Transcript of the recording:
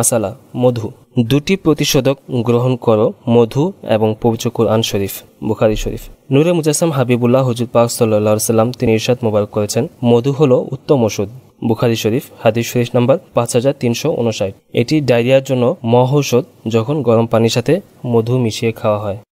আসালা মধু দুটি প্রতিষেধক গ্রহণ করো মধু এবং পবিত্র কোরআন শরীফ বুখারি শরীফ নূরে মুজাসম হাবিবুল্লাহ হজুর পাক সাল্লাহ সাল্লাম তিনি ইরশাদ মোবারক করেছেন মধু হল উত্তম ওষুধ বুখারি শরীফ হাদিস শরীফ নাম্বার পাঁচ হাজার তিনশো উনষাট এটি ডায়রিয়ার জন্য মহ ঔষধ যখন গরম পানির সাথে মধু মিশিয়ে খাওয়া হয়